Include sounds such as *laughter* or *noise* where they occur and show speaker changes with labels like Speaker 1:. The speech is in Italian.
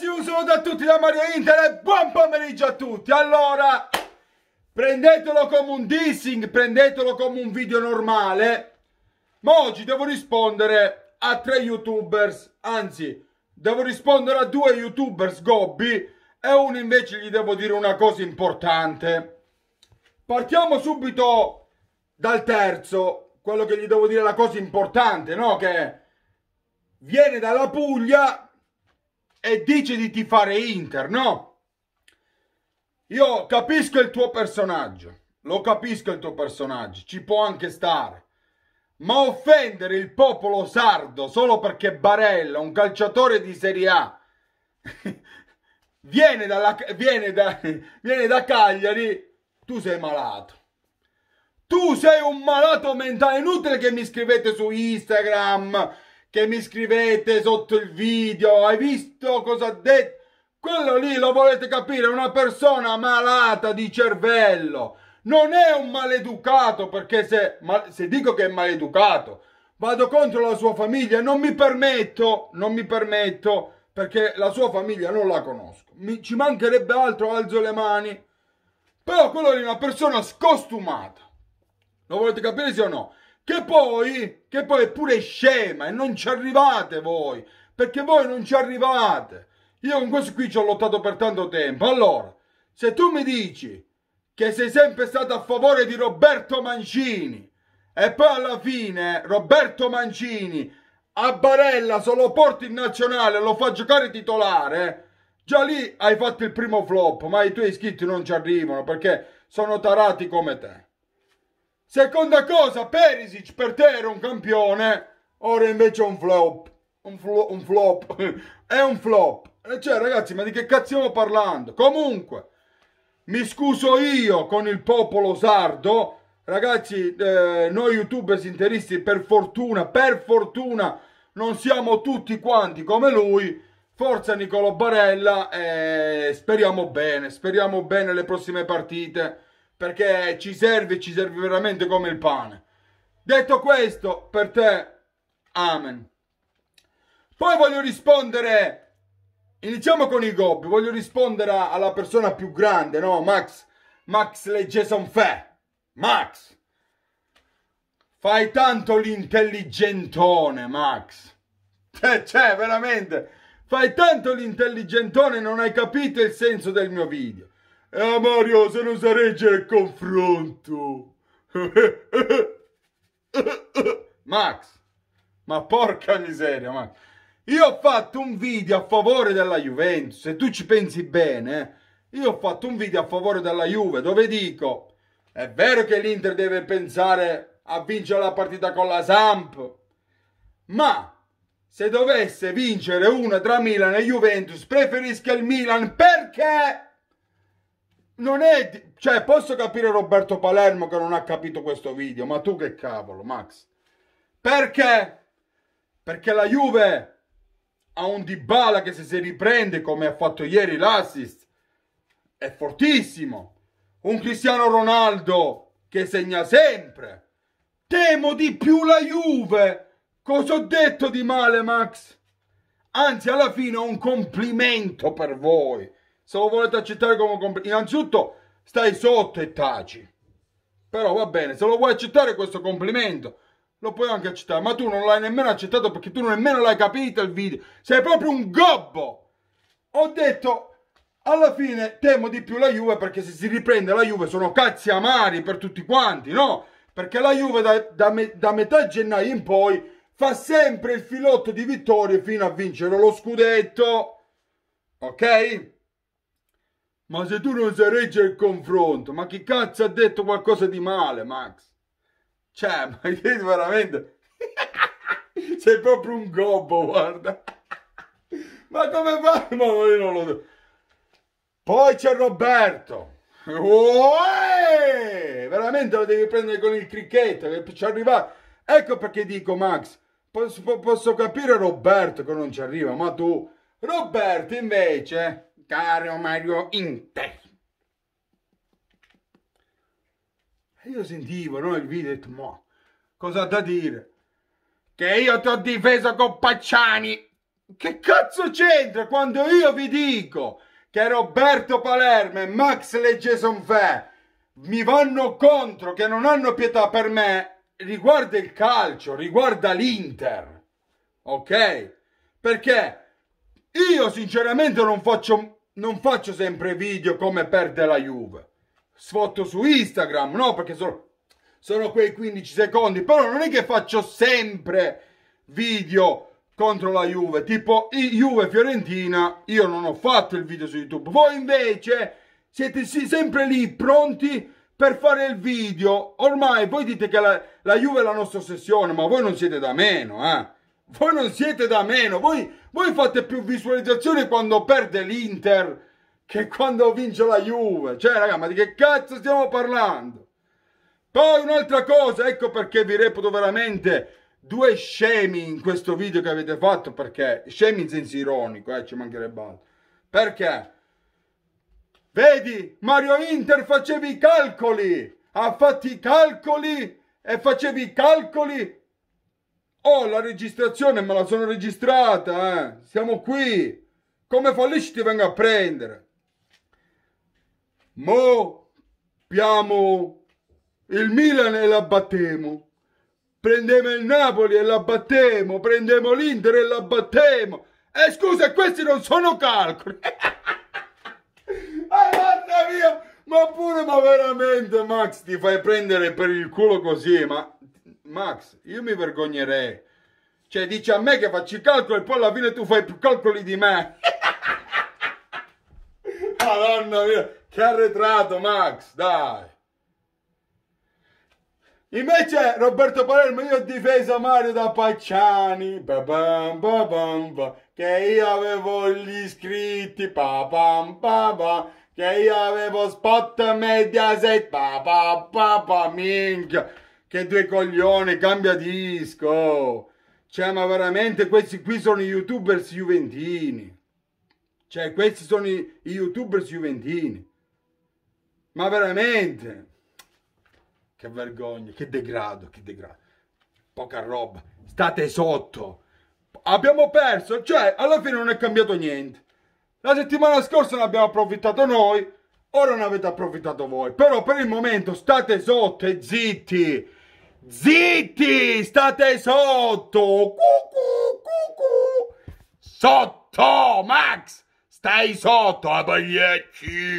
Speaker 1: ragazzi, un saluto a tutti da Mario Inter e buon pomeriggio a tutti. Allora, prendetelo come un dissing, prendetelo come un video normale. Ma oggi devo rispondere a tre youtubers, anzi, devo rispondere a due youtubers gobbi e uno invece gli devo dire una cosa importante. Partiamo subito dal terzo, quello che gli devo dire la cosa importante, no? Che viene dalla Puglia e dici di tifare Inter, no? Io capisco il tuo personaggio, lo capisco il tuo personaggio, ci può anche stare. Ma offendere il popolo sardo solo perché Barella, un calciatore di Serie A, *laughs* viene, dalla, viene, da, *laughs* viene da Cagliari, tu sei malato. Tu sei un malato mentale, inutile che mi scrivete su Instagram, che mi scrivete sotto il video. Hai visto cosa ha detto? Quello lì lo volete capire, è una persona malata di cervello. Non è un maleducato, perché se, ma, se dico che è maleducato, vado contro la sua famiglia, non mi permetto, non mi permetto, perché la sua famiglia non la conosco. Mi, ci mancherebbe altro, alzo le mani. Però quello lì è una persona scostumata. Lo volete capire sì o no? che poi, che poi è pure scema e non ci arrivate voi, perché voi non ci arrivate. Io con questo qui ci ho lottato per tanto tempo. Allora, se tu mi dici che sei sempre stato a favore di Roberto Mancini e poi alla fine Roberto Mancini a Barella se lo porti in nazionale lo fa giocare titolare, già lì hai fatto il primo flop, ma i tuoi iscritti non ci arrivano perché sono tarati come te. Seconda cosa, Perisic per te era un campione, ora invece è un flop. Un, flo- un flop. *laughs* è un flop. Cioè, ragazzi, ma di che cazzo stiamo parlando? Comunque, mi scuso io con il popolo sardo. Ragazzi, eh, noi youtuber sinteristi, per fortuna, per fortuna, non siamo tutti quanti come lui. Forza Nicolo Barella eh, speriamo bene, speriamo bene le prossime partite perché ci serve, ci serve veramente come il pane. Detto questo, per te, amen. Poi voglio rispondere, iniziamo con i gobbi, voglio rispondere alla persona più grande, no? Max, Max Leggeson Fe, Max. Fai tanto l'intelligentone, Max. *laughs* Cioè, cioè, veramente, fai tanto l'intelligentone, non hai capito il senso del mio video. Ah Mario, se non sa reggere il confronto. Max, ma porca miseria, Max. Io ho fatto un video a favore della Juventus, se tu ci pensi bene, eh. io ho fatto un video a favore della Juve dove dico, è vero che l'Inter deve pensare a vincere la partita con la Samp, ma se dovesse vincere una tra Milan e Juventus, preferisca il Milan perché non è... Cioè, posso capire Roberto Palermo che non ha capito questo video, ma tu che cavolo, Max? Perché? Perché la Juve ha un Dybala che se si riprende, come ha fatto ieri l'assist, è fortissimo. Un Cristiano Ronaldo che segna sempre. Temo di più la Juve. Cosa ho detto di male, Max? Anzi, alla fine ho un complimento per voi se lo volete accettare come complimento, innanzitutto stai sotto e taci. Però va bene, se lo vuoi accettare questo complimento, lo puoi anche accettare, ma tu non l'hai nemmeno accettato perché tu nemmeno l'hai capito il video. Sei proprio un gobbo! Ho detto, alla fine temo di più la Juve perché se si riprende la Juve sono cazzi amari per tutti quanti, no? Perché la Juve da, da, me, da metà gennaio in poi fa sempre il filotto di vittorie fino a vincere lo scudetto. Ok? Ma se tu non sai reggere il confronto, ma chi cazzo ha detto qualcosa di male, Max? Cioè, ma che veramente... *laughs* sei proprio un gobbo, guarda. ma come fa? Ma io non lo... Do. Poi c'è Roberto. Uè! Veramente lo devi prendere con il cricket, che ci arriva. Ecco perché dico, Max, posso, posso capire Roberto che non ci arriva, ma tu... Roberto invece caro Mario Inte. Io sentivo no, il video detto, ma cosa da dire? Che io ti ho difeso con Pacciani. Che cazzo c'entra quando io vi dico che Roberto Palermo e Max Leggeson mi vanno contro, che non hanno pietà per me, riguarda il calcio, riguarda l'Inter. Ok? Perché io sinceramente non faccio non faccio sempre video come perde la Juve. Sfotto su Instagram, no? Perché sono, sono quei 15 secondi. Però non è che faccio sempre video contro la Juve. Tipo Juve-Fiorentina, io non ho fatto il video su YouTube. Voi invece siete sempre lì pronti per fare il video. Ormai voi dite che la, la Juve è la nostra ossessione, ma voi non siete da meno, eh voi non siete da meno, voi, voi fate più visualizzazioni quando perde l'Inter che quando vince la Juve. Cioè, raga, ma di che cazzo stiamo parlando? Poi un'altra cosa, ecco perché vi reputo veramente due scemi in questo video che avete fatto, perché scemi in senso ironico, eh, ci mancherebbe altro. Perché? Vedi, Mario Inter facevi i calcoli, ha fatto i calcoli e facevi i calcoli Oh, la registrazione me la sono registrata, eh. Siamo qui. Come fallisci ti vengo a prendere. Mo abbiamo il Milan e la battemo. Prendemo il Napoli e la battemo. Prendemo l'Inter e la battemo. E scusa, questi non sono calcoli. ah, *laughs* mamma mia! Ma pure, ma veramente, Max, ti fai prendere per il culo così, ma Max, io mi vergognerei. Cioè, dici a me che faccio i calcoli e poi alla fine tu fai più calcoli di me. *laughs* Madonna mia, che arretrato Max, dai. Invece Roberto Palermo, io ho difeso Mario da Pacciani, ba bam, ba bam, ba, che io avevo gli iscritti, pa pam, pa pa, che io avevo spot mediaset, pa pa pa pa, minchia. Che due coglioni, cambia disco. Cioè, ma veramente questi qui sono i youtubers juventini. Cioè, questi sono i, i youtubers juventini. Ma veramente. Che vergogna, che degrado, che degrado. Poca roba. State sotto. Abbiamo perso, cioè, alla fine non è cambiato niente. La settimana scorsa ne abbiamo approfittato noi, ora ne avete approfittato voi. Però per il momento state sotto e zitti. Zitti! State sotto! Cucu, cucu. Sotto, Max! Stai sotto, abbagliacci!